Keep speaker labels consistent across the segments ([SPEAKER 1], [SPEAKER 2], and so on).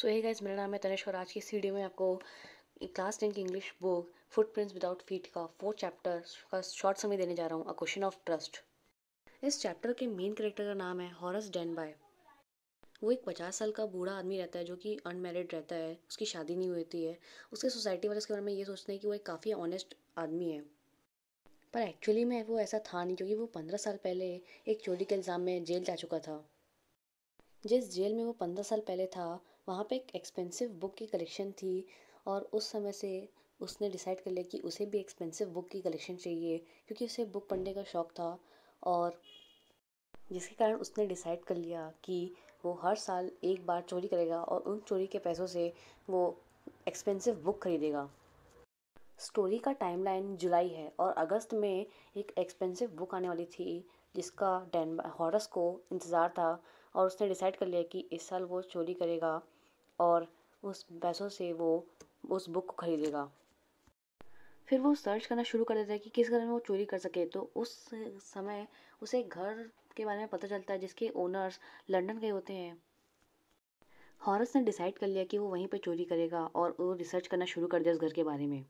[SPEAKER 1] सो ये गाइज मेरा नाम है तनिष और आज की सीडियो में आपको क्लास टेन की English book foot prints without feet का फोर चैप्टर का शॉर्ट समय देने जा रहा हूँ अ क्वेश्चन ऑफ ट्रस्ट इस चैप्टर के मेन करेक्टर का नाम है हॉरस डेन बाय वो एक पचास साल का बूढ़ा आदमी रहता है जो कि अनमेरिड रहता है उसकी शादी नहीं होती है उसके सोसाइटी वाले उसके बारे में ये सोचते हैं कि वो एक काफ़ी ऑनेस्ट आदमी है पर एक्चुअली में वो ऐसा था नहीं क्योंकि वो पंद्रह साल पहले एक चोरी के इल्ज़ाम में जेल जा चुका था जिस जेल में वो पंद्रह साल पहले था वहाँ पे एक एक्सपेंसिव बुक की कलेक्शन थी और उस समय से उसने डिसाइड कर लिया कि उसे भी एक्सपेंसिव बुक की कलेक्शन चाहिए क्योंकि उसे बुक पढ़ने का शौक़ था और जिसके कारण उसने डिसाइड कर लिया कि वो हर साल एक बार चोरी करेगा और उन चोरी के पैसों से वो एक्सपेंसिव बुक खरीदेगा स्टोरी का टाइमलाइन जुलाई है और अगस्त में एक एक्सपेंसिव बुक आने वाली थी जिसका डेन हॉरस को इंतज़ार था और उसने डिसाइड कर लिया कि इस साल वो चोरी करेगा और उस पैसों से वो उस बुक को ख़रीदेगा फिर वो सर्च करना शुरू कर देता है कि किस घर में वो चोरी कर सके तो उस समय उसे घर के बारे में पता चलता है जिसके ओनर्स लंदन गए होते हैं हॉरस ने डिसाइड कर लिया कि वो वहीं पर चोरी करेगा और वो रिसर्च करना शुरू कर दिया उस घर के बारे में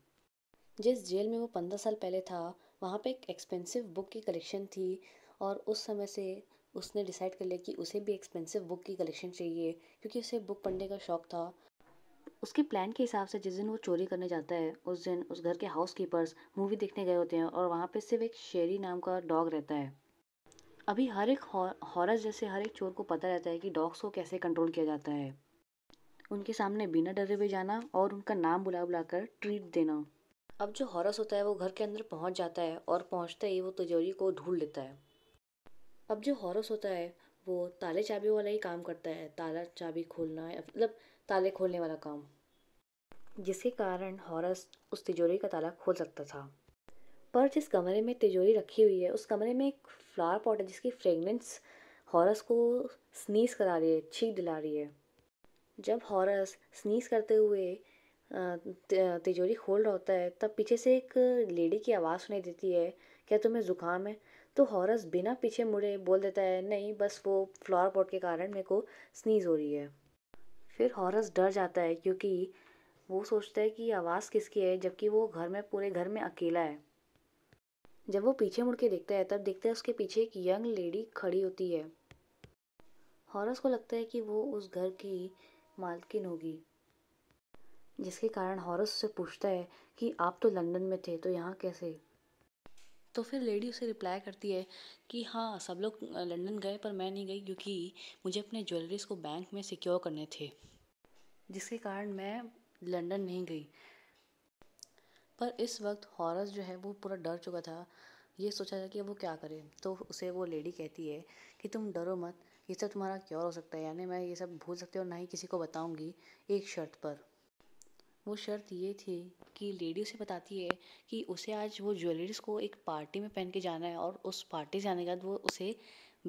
[SPEAKER 1] जिस जेल में वो पंद्रह साल पहले था वहाँ पे एक एक्सपेंसिव बुक की कलेक्शन थी और उस समय से उसने डिसाइड कर लिया कि उसे भी एक्सपेंसिव बुक की कलेक्शन चाहिए क्योंकि उसे बुक पढ़ने का शौक़ था उसके प्लान के हिसाब से जिस दिन वो चोरी करने जाता है उस दिन उस घर के हाउस कीपर्स मूवी देखने गए होते हैं और वहाँ पे सिर्फ एक शेरी नाम का डॉग रहता है अभी हर एक हॉरस जैसे हर एक चोर को पता रहता है कि डॉग्स को कैसे कंट्रोल किया जाता है उनके सामने बिना डरे हुए जाना और उनका नाम बुला बुला कर ट्रीट देना अब जो हॉरस होता है वो घर के अंदर पहुंच जाता है और पहुंचते ही वो तिजोरी को ढूंढ लेता है अब जो हॉरस होता है वो ताले चाबी वाला ही काम करता है ताला चाबी खोलना है मतलब ताले खोलने वाला काम जिसके कारण हॉरस उस तिजोरी का ताला खोल सकता था पर जिस कमरे में तिजोरी रखी हुई है उस कमरे में एक फ्लावर पॉट है जिसकी फ्रेगनेंस हॉरस को स्नीस करा रही है छींक दिला रही है जब हॉरस स्नीस करते हुए तिजोरी खोल रहा होता है तब पीछे से एक लेडी की आवाज़ सुनाई देती है क्या तुम्हें ज़ुकाम है तो हॉरस बिना पीछे मुड़े बोल देता है नहीं बस वो फ्लावर पॉट के कारण मेरे को स्नीज़ हो रही है फिर हॉरस डर जाता है क्योंकि वो सोचता है कि आवाज़ किसकी है जबकि वो घर में पूरे घर में अकेला है जब वो पीछे मुड़ के देखता है तब देखता है उसके पीछे एक यंग लेडी खड़ी होती है हॉरस को लगता है कि वो उस घर की मालकिन होगी जिसके कारण हॉरस से पूछता है कि आप तो लंदन में थे तो यहाँ कैसे तो फिर लेडी उसे रिप्लाई करती है कि हाँ सब लोग लंदन गए पर मैं नहीं गई क्योंकि मुझे अपने ज्वेलरीज को बैंक में सिक्योर करने थे जिसके कारण मैं लंदन नहीं गई पर इस वक्त हॉरस जो है वो पूरा डर चुका था ये सोचा था कि वो क्या करे तो उसे वो लेडी कहती है कि तुम डरो मत ये सब तुम्हारा क्योर हो सकता है यानी मैं ये सब भूल सकती हूँ और ना ही किसी को बताऊँगी एक शर्त पर वो शर्त ये थी कि लेडी उसे बताती है कि उसे आज वो ज्वेलरीज को एक पार्टी में पहन के जाना है और उस पार्टी जाने के बाद वो उसे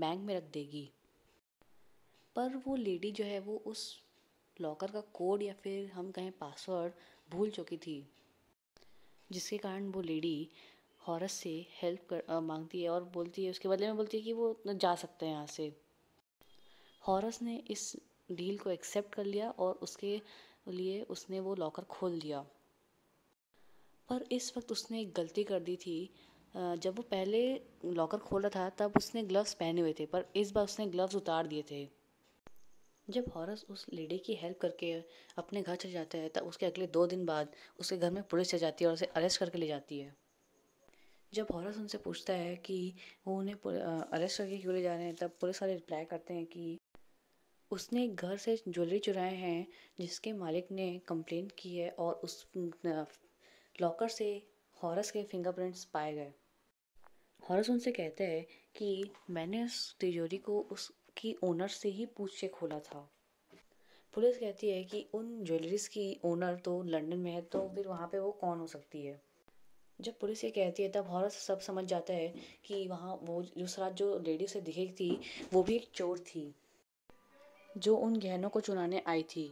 [SPEAKER 1] बैंक में रख देगी पर वो लेडी जो है वो उस लॉकर का कोड या फिर हम कहें पासवर्ड भूल चुकी थी जिसके कारण वो लेडी हॉरस से हेल्प कर आ, मांगती है और बोलती है उसके बदले में बोलती है कि वो जा सकते हैं यहाँ से हॉरस ने इस डील को एक्सेप्ट कर लिया और उसके लिए उसने वो लॉकर खोल दिया पर इस वक्त उसने एक गलती कर दी थी जब वो पहले लॉकर खोल रहा था तब उसने ग्लव्स पहने हुए थे पर इस बार उसने ग्लव्स उतार दिए थे जब हॉरस उस लेडी की हेल्प करके अपने घर चले जाता है तब उसके अगले दो दिन बाद उसके घर में पुलिस चले जाती है और उसे अरेस्ट करके ले जाती है जब हॉरस उनसे पूछता है कि वो उन्हें अरेस्ट करके क्यों ले जा रहे हैं तब पुलिस वाले रिप्लाई करते हैं कि उसने एक घर से ज्वेलरी चुराए हैं जिसके मालिक ने कंप्लेंट की है और उस लॉकर से हॉरस के फिंगरप्रिंट्स पाए गए हॉरस उनसे कहते हैं कि मैंने उस तिजोरी को उसकी ओनर से ही पूछ के खोला था पुलिस कहती है कि उन ज्वेलरीज की ओनर तो लंदन में है तो फिर वहाँ पे वो कौन हो सकती है जब पुलिस ये कहती है तब हॉरस सब समझ जाता है कि वहाँ वो जो रात जो लेडी से दिखी थी वो भी एक चोर थी जो उन गहनों को चुराने आई थी